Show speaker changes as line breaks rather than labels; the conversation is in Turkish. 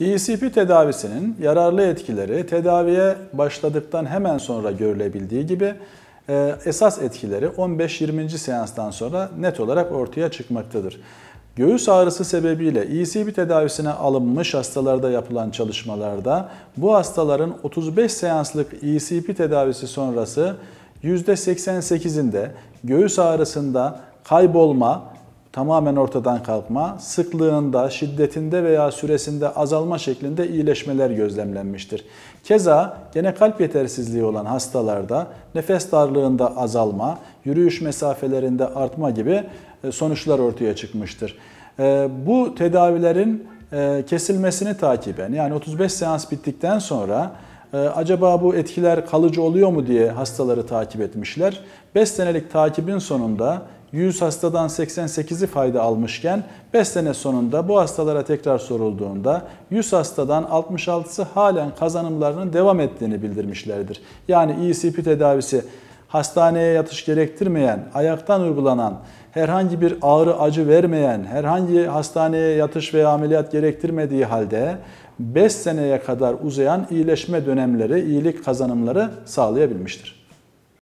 ECP tedavisinin yararlı etkileri tedaviye başladıktan hemen sonra görülebildiği gibi e, esas etkileri 15-20. seanstan sonra net olarak ortaya çıkmaktadır. Göğüs ağrısı sebebiyle ECB tedavisine alınmış hastalarda yapılan çalışmalarda bu hastaların 35 seanslık ECP tedavisi sonrası %88'inde göğüs ağrısında kaybolma tamamen ortadan kalkma, sıklığında, şiddetinde veya süresinde azalma şeklinde iyileşmeler gözlemlenmiştir. Keza gene kalp yetersizliği olan hastalarda nefes darlığında azalma, yürüyüş mesafelerinde artma gibi e, sonuçlar ortaya çıkmıştır. E, bu tedavilerin e, kesilmesini takiben yani 35 seans bittikten sonra acaba bu etkiler kalıcı oluyor mu diye hastaları takip etmişler. 5 senelik takibin sonunda 100 hastadan 88'i fayda almışken 5 sene sonunda bu hastalara tekrar sorulduğunda 100 hastadan 66'sı halen kazanımlarının devam ettiğini bildirmişlerdir. Yani ECP tedavisi hastaneye yatış gerektirmeyen, ayaktan uygulanan, herhangi bir ağrı acı vermeyen, herhangi hastaneye yatış veya ameliyat gerektirmediği halde 5 seneye kadar uzayan iyileşme dönemleri, iyilik kazanımları sağlayabilmiştir.